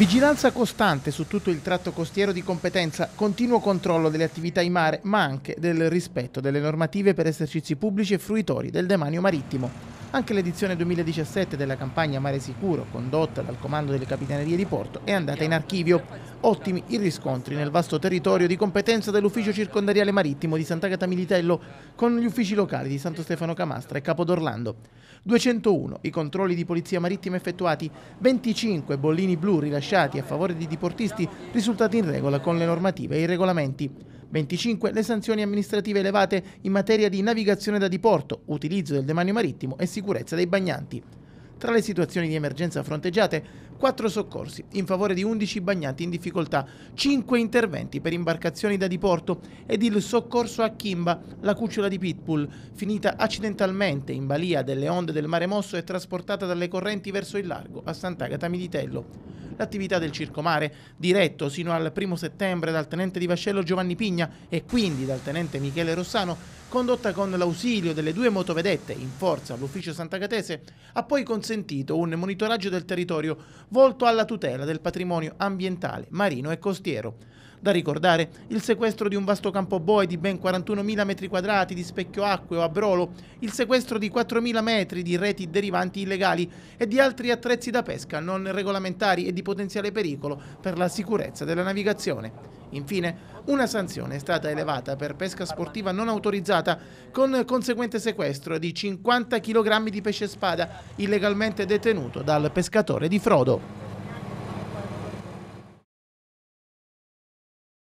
Vigilanza costante su tutto il tratto costiero di competenza, continuo controllo delle attività in mare, ma anche del rispetto delle normative per esercizi pubblici e fruitori del demanio marittimo. Anche l'edizione 2017 della campagna Mare Sicuro, condotta dal Comando delle Capitanerie di Porto, è andata in archivio ottimi i riscontri nel vasto territorio di competenza dell'ufficio circondariale marittimo di Sant'Agata Militello con gli uffici locali di Santo Stefano Camastra e Capodorlando. 201 i controlli di polizia marittima effettuati, 25 bollini blu rilasciati a favore di diportisti risultati in regola con le normative e i regolamenti. 25 le sanzioni amministrative elevate in materia di navigazione da diporto, utilizzo del demanio marittimo e sicurezza dei bagnanti. Tra le situazioni di emergenza fronteggiate, 4 soccorsi in favore di 11 bagnanti in difficoltà, 5 interventi per imbarcazioni da diporto ed il soccorso a Kimba, la cucciola di Pitbull, finita accidentalmente in balia delle onde del mare mosso e trasportata dalle correnti verso il largo a Sant'Agata Militello. L'attività del circomare, diretto sino al 1 settembre dal tenente di vascello Giovanni Pigna e quindi dal tenente Michele Rossano, condotta con l'ausilio delle due motovedette in forza all'ufficio Sant'Agatese, ha poi consentito un monitoraggio del territorio volto alla tutela del patrimonio ambientale, marino e costiero. Da ricordare il sequestro di un vasto campo boe di ben 41.000 metri quadrati di specchio acqueo a Brolo, il sequestro di 4.000 metri di reti derivanti illegali e di altri attrezzi da pesca non regolamentari e di potenziale pericolo per la sicurezza della navigazione. Infine, una sanzione è stata elevata per pesca sportiva non autorizzata con conseguente sequestro di 50 kg di pesce spada illegalmente detenuto dal pescatore di Frodo.